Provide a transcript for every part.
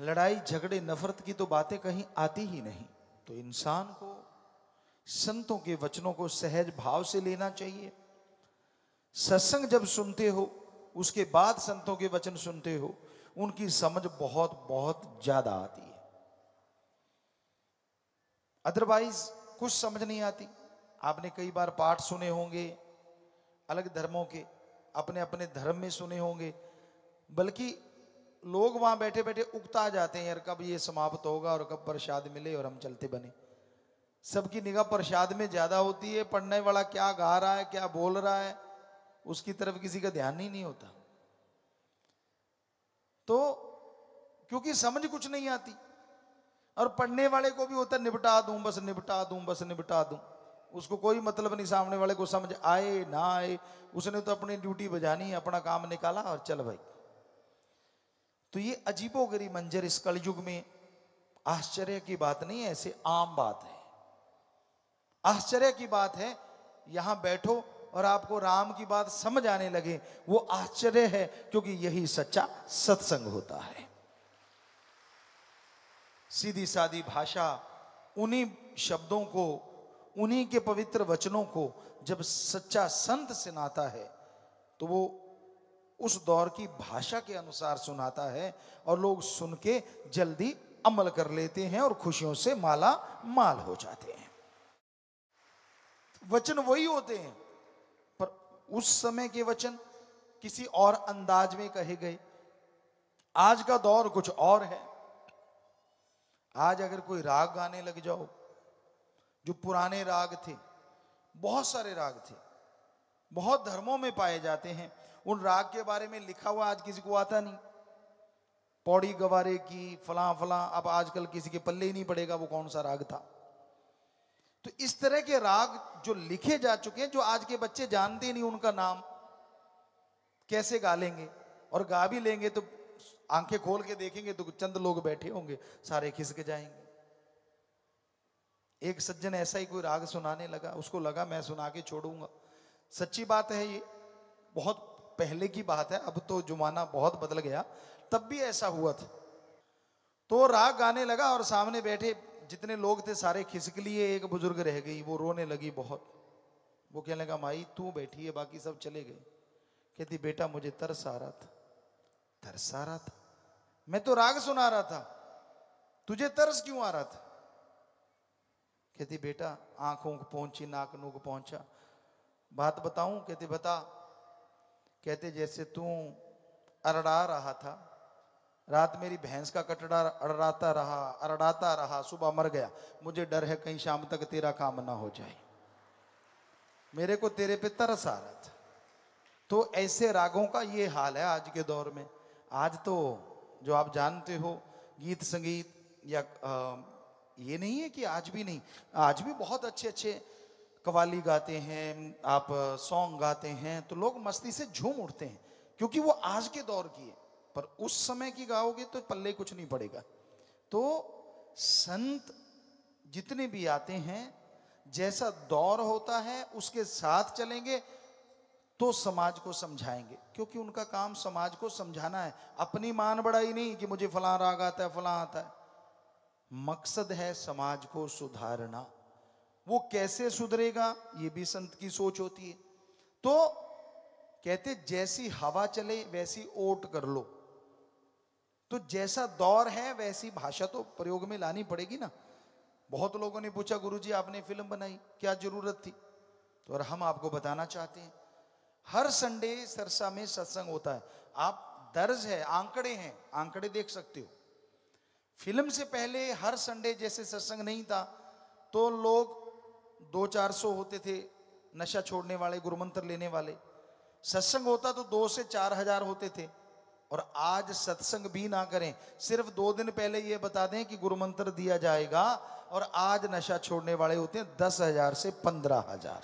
लड़ाई झगड़े नफरत की तो बातें कहीं आती ही नहीं तो इंसान को संतों के वचनों को सहज भाव से लेना चाहिए सत्संग जब सुनते हो उसके बाद संतों के वचन सुनते हो उनकी समझ बहुत बहुत ज्यादा आती है अदरवाइज कुछ समझ नहीं आती आपने कई बार पाठ सुने होंगे अलग धर्मों के अपने अपने धर्म में सुने होंगे बल्कि लोग वहां बैठे बैठे उगता जाते हैं यार कब ये समाप्त होगा और कब प्रसाद मिले और हम चलते बने सबकी निगाह प्रसाद में ज्यादा होती है पढ़ने वाला क्या गा रहा है क्या बोल रहा है उसकी तरफ किसी का ध्यान ही नहीं होता तो क्योंकि समझ कुछ नहीं आती और पढ़ने वाले को भी होता निपटा दूं बस निपटा दूं बस निपटा दूं उसको कोई मतलब नहीं सामने वाले को समझ आए ना आए उसने तो अपनी ड्यूटी बजानी अपना काम निकाला और चल भाई तो ये अजीबोगरीब मंजर इस कलयुग में आश्चर्य की बात नहीं है ऐसे आम बात है आश्चर्य की बात है यहां बैठो और आपको राम की बात समझ आने लगे वो आश्चर्य है क्योंकि यही सच्चा सत्संग होता है सीधी सादी भाषा उन्हीं शब्दों को उन्हीं के पवित्र वचनों को जब सच्चा संत सुनाता है तो वो उस दौर की भाषा के अनुसार सुनाता है और लोग सुन के जल्दी अमल कर लेते हैं और खुशियों से माला माल हो जाते हैं वचन वही होते हैं पर उस समय के वचन किसी और अंदाज में कहे गए आज का दौर कुछ और है आज अगर कोई राग गाने लग जाओ जो पुराने राग थे बहुत सारे राग थे बहुत धर्मों में पाए जाते हैं उन राग के बारे में लिखा हुआ आज किसी को आता नहीं पौड़ी गवारे की फला फला अब आजकल किसी के पल्ले ही नहीं पड़ेगा वो कौन सा राग था तो इस तरह के राग जो लिखे जा चुके हैं जो आज के बच्चे जानते नहीं उनका नाम कैसे गा लेंगे और गा भी लेंगे तो आंखें खोल के देखेंगे तो चंद लोग बैठे होंगे सारे खिसक जाएंगे एक सज्जन ऐसा ही कोई राग सुनाने लगा उसको लगा मैं सुना के छोड़ूंगा सच्ची बात है ये बहुत पहले की बात है अब तो जुमाना बहुत बदल गया तब भी ऐसा हुआ था तो राग गाने लगा और सामने बैठे जितने लोग थे सारे खिसक लिए एक बुजुर्ग रह गई वो रोने लगी बहुत वो कहने लगा माई तू बैठी है बाकी सब चले गए कहती बेटा मुझे तरस आ रहा था तरस आ रहा था मैं तो राग सुना रहा था तुझे तरस क्यों आ रहा था कहती बेटा आंख को पहुंची नाक नूक पहुंचा बात बताऊं कहती बता कहते जैसे तू अरड़ा रहा था रात मेरी भैंस का कटड़ा अड़ाता रहा अरड़ाता रहा सुबह मर गया मुझे डर है कहीं शाम तक तेरा काम ना हो जाए मेरे को तेरे पे तरस आ रहा था तो ऐसे रागों का ये हाल है आज के दौर में आज तो जो आप जानते हो गीत संगीत या आ, ये नहीं है कि आज भी नहीं आज भी बहुत अच्छे अच्छे कवाली गाते हैं आप सॉन्ग गाते हैं तो लोग मस्ती से झूम उठते हैं क्योंकि वो आज के दौर की है पर उस समय की गाओगे तो पल्ले कुछ नहीं पड़ेगा तो संत जितने भी आते हैं जैसा दौर होता है उसके साथ चलेंगे तो समाज को समझाएंगे क्योंकि उनका काम समाज को समझाना है अपनी मान बड़ाई नहीं कि मुझे फलां राग आता है फलां आता है मकसद है समाज को सुधारना वो कैसे सुधरेगा ये भी संत की सोच होती है तो कहते जैसी हवा चले वैसी ओट कर लो तो जैसा दौर है वैसी भाषा तो प्रयोग में लानी पड़ेगी ना बहुत लोगों ने पूछा गुरुजी आपने फिल्म बनाई क्या जरूरत थी तो और हम आपको बताना चाहते हैं हर संडे सरसा में सत्संग होता है आप दर्ज है आंकड़े हैं आंकड़े देख सकते हो फिल्म से पहले हर संडे जैसे सत्संग नहीं था तो लोग दो चार सौ होते थे नशा छोड़ने वाले गुरुमंत्र लेने वाले सत्संग होता तो दो से चार हजार होते थे और आज सत्संग भी ना करें सिर्फ दो दिन पहले यह बता दें कि गुरुमंत्र दिया जाएगा और आज नशा छोड़ने वाले होते हैं दस हजार से पंद्रह हजार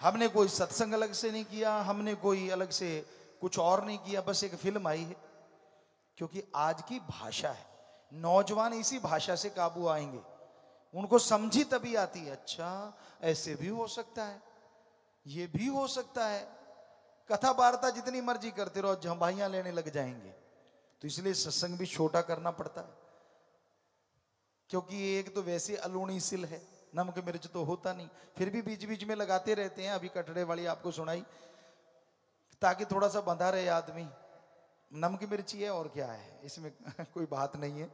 हमने कोई सत्संग अलग से नहीं किया हमने कोई अलग से कुछ और नहीं किया बस एक फिल्म आई है क्योंकि आज की भाषा है नौजवान इसी भाषा से काबू आएंगे उनको समझी तभी आती है अच्छा ऐसे भी हो सकता है ये भी हो सकता है कथा वार्ता जितनी मर्जी करते रहो झंभाइयां लेने लग जाएंगे तो इसलिए सत्संग भी छोटा करना पड़ता है क्योंकि एक तो वैसे अलूणी सिल है नमक मिर्च तो होता नहीं फिर भी बीच बीच में लगाते रहते हैं अभी कटड़े वाली आपको सुनाई ताकि थोड़ा सा बंधा रहे आदमी नमक मिर्ची है और क्या है इसमें कोई बात नहीं है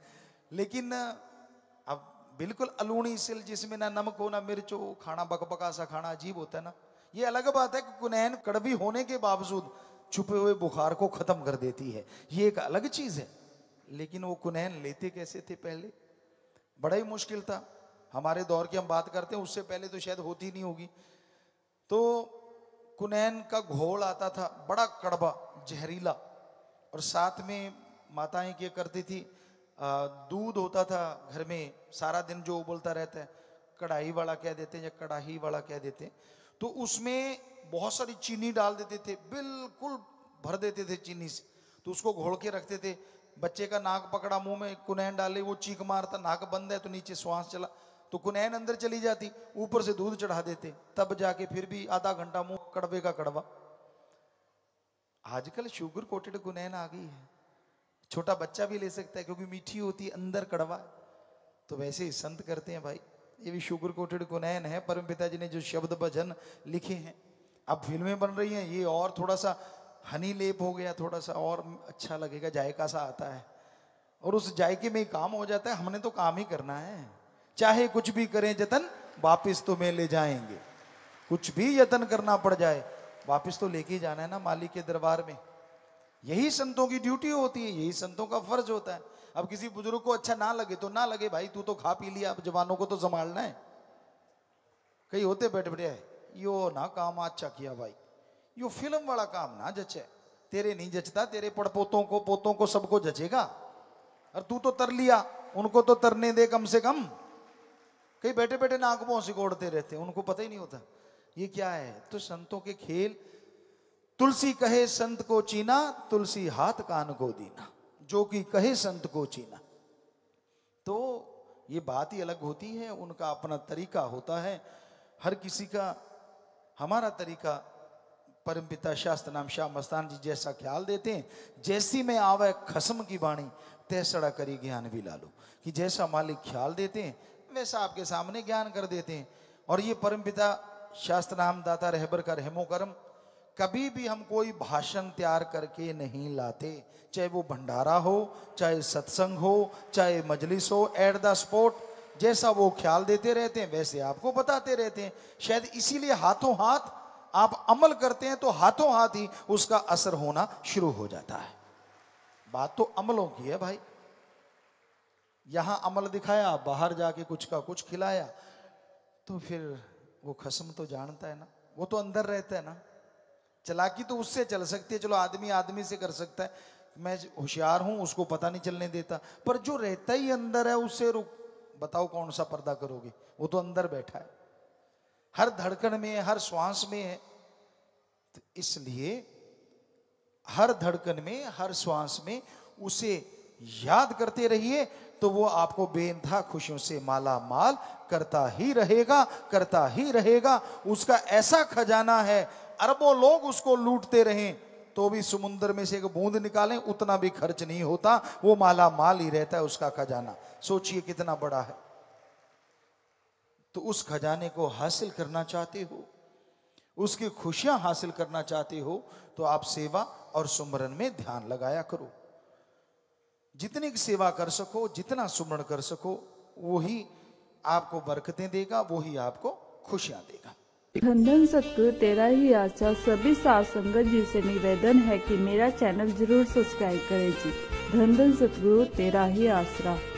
लेकिन अब बिल्कुल अलूनी सिल जिसमें ना नमक हो ना मिर्च हो खाना बकबका सा खाना अजीब होता है ना ये अलग बात है कि कुनैन कड़वी होने के बावजूद छुपे हुए बुखार को खत्म कर देती है ये एक अलग चीज है लेकिन वो कुनैन लेते कैसे थे पहले बड़ा ही मुश्किल था हमारे दौर की हम बात करते हैं उससे पहले तो शायद होती नहीं होगी तो कुनैन का घोल आता था बड़ा कड़वा जहरीला और साथ में माताएं क्या करती थी दूध होता था घर में सारा दिन जो उबलता रहता है कढ़ाई वाला कह देते हैं या कढ़ाई वाला कह देते तो उसमें बहुत सारी चीनी डाल देते थे बिल्कुल भर देते थे चीनी से तो उसको घोल के रखते थे बच्चे का नाक पकड़ा मुंह में कुनैन डाले वो चीख मारता नाक बंद है तो नीचे श्वास चला तो कुनैन अंदर चली जाती ऊपर से दूध चढ़ा देते तब जाके फिर भी आधा घंटा मुंह कड़वे का कड़वा आजकल शुगर कोटेड कुनैन आ गई है छोटा बच्चा भी ले सकता है क्योंकि मीठी होती अंदर कड़वा तो वैसे ही संत करते हैं भाई ये भी शुगर कोटेड गुनैन है परम पिताजी ने जो शब्द भजन लिखे हैं अब फिल्में बन रही हैं ये और थोड़ा सा हनी लेप हो गया थोड़ा सा और अच्छा लगेगा जायका सा आता है और उस जायके में ही काम हो जाता है हमने तो काम ही करना है चाहे कुछ भी करें जतन वापिस तुम्हें तो ले जाएंगे कुछ भी यतन करना पड़ जाए वापिस तो लेके जाना है ना मालिक के दरबार में यही संतों की ड्यूटी होती है यही संतों का फर्ज होता है अब किसी बुजुर्ग को अच्छा ना लगे तो ना लगे भाई तू तो खा पी लिया अब जवानों को तो संभालना है कई होते बैठ बैठे यो ना काम अच्छा किया भाई यो फिल्म वाला काम ना जचे तेरे नहीं जचता तेरे पड़पोतों को पोतों को सबको जचेगा और तू तो तर लिया उनको तो तरने दे कम से कम कई बैठे बैठे नाक मोह सिकोड़ते रहते उनको पता ही नहीं होता ये क्या है तो संतों के खेल तुलसी कहे संत को चीना तुलसी हाथ कान को दीना जो कि कहे संत को चीना तो ये बात ही अलग होती है उनका अपना तरीका होता है हर किसी का हमारा तरीका परम पिता शास्त्र नाम श्याम मस्तान जी जैसा ख्याल देते हैं जैसी में आवे खसम की बाणी तैसड़ा करी ज्ञान भी लालो कि जैसा मालिक ख्याल देते हैं वैसा आपके सामने ज्ञान कर देते हैं और ये परम पिता शास्त्र नाम दाता रहबर का रहमो करम कभी भी हम कोई भाषण तैयार करके नहीं लाते चाहे वो भंडारा हो चाहे सत्संग हो चाहे मजलिस हो एट द स्पॉट जैसा वो ख्याल देते रहते हैं वैसे आपको बताते रहते हैं शायद इसीलिए हाथों हाथ आप अमल करते हैं तो हाथों हाथ ही उसका असर होना शुरू हो जाता है बात तो अमलों की है भाई यहां अमल दिखाया बाहर जाके कुछ का कुछ खिलाया तो फिर वो खसम तो जानता है ना वो तो अंदर रहता है ना चलाकी तो उससे चल सकती है चलो आदमी आदमी से कर सकता है मैं होशियार हूं उसको पता नहीं चलने देता पर जो रहता ही अंदर है उससे रुक बताओ कौन सा पर्दा करोगे वो तो अंदर बैठा है हर धड़कन में है हर श्वास में है तो इसलिए हर धड़कन में हर श्वास में उसे याद करते रहिए तो वो आपको बेंधा खुशियों से माला माल करता ही रहेगा करता ही रहेगा उसका ऐसा खजाना है अरबों लोग उसको लूटते रहें तो भी समुंदर में से एक बूंद निकालें उतना भी खर्च नहीं होता वो माला माल ही रहता है उसका खजाना सोचिए कितना बड़ा है तो उस खजाने को हासिल करना चाहते हो उसकी खुशियां हासिल करना चाहते हो तो आप सेवा और सुमरन में ध्यान लगाया करो जितनी की सेवा कर सको जितना सुमरण कर सको वही आपको बरकतें देगा वही आपको खुशियां देगा धन सतगुरु तेरा ही आशा सभी साध संगत जी से निवेदन है कि मेरा चैनल जरूर सब्सक्राइब करें जी धन सतगुरु तेरा ही आसरा